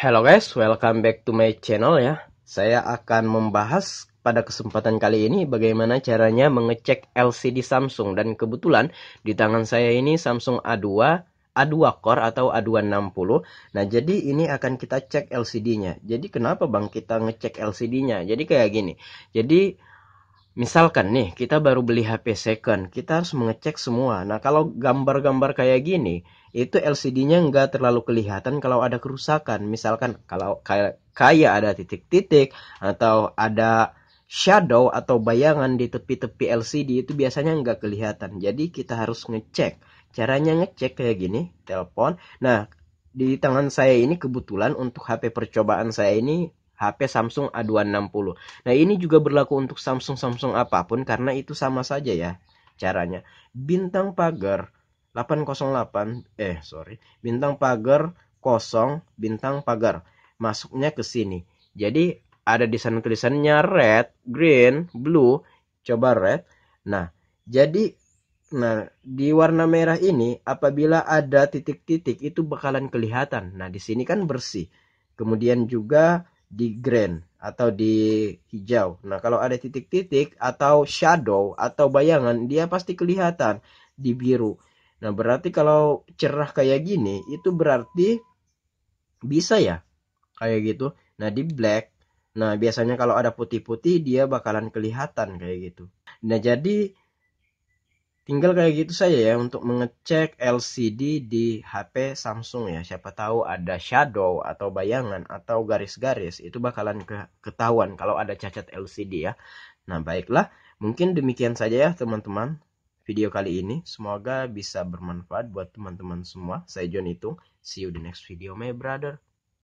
Hello guys, welcome back to my channel ya. Saya akan membahas pada kesempatan kali ini bagaimana caranya mengecek LCD Samsung dan kebetulan di tangan saya ini Samsung A2 A2 core atau A260. Nah, jadi ini akan kita cek LCD-nya. Jadi kenapa Bang kita ngecek LCD-nya? Jadi kayak gini. Jadi Misalkan nih, kita baru beli HP second, kita harus mengecek semua. Nah, kalau gambar-gambar kayak gini, itu LCD-nya nggak terlalu kelihatan kalau ada kerusakan. Misalkan kalau kayak, kaya ada titik-titik, atau ada shadow atau bayangan di tepi-tepi LCD, itu biasanya nggak kelihatan. Jadi, kita harus ngecek. Caranya ngecek kayak gini, telepon. Nah, di tangan saya ini kebetulan untuk HP percobaan saya ini HP Samsung A260. Nah, ini juga berlaku untuk Samsung Samsung apapun karena itu sama saja ya caranya. Bintang pagar 808 eh sorry, bintang pagar kosong bintang pagar masuknya ke sini. Jadi ada desain tulisannya red, green, blue, coba red. Nah, jadi Nah, di warna merah ini apabila ada titik-titik itu bakalan kelihatan. Nah, di sini kan bersih. Kemudian juga di green atau di hijau. Nah, kalau ada titik-titik atau shadow atau bayangan, dia pasti kelihatan di biru. Nah, berarti kalau cerah kayak gini, itu berarti bisa ya kayak gitu. Nah, di black, nah biasanya kalau ada putih-putih, dia bakalan kelihatan kayak gitu. Nah, jadi Tinggal kayak gitu saja ya untuk mengecek LCD di HP Samsung ya. Siapa tahu ada shadow atau bayangan atau garis-garis itu bakalan ketahuan kalau ada cacat LCD ya. Nah baiklah, mungkin demikian saja ya teman-teman video kali ini. Semoga bisa bermanfaat buat teman-teman semua. Saya John Itung See you the next video, my brother.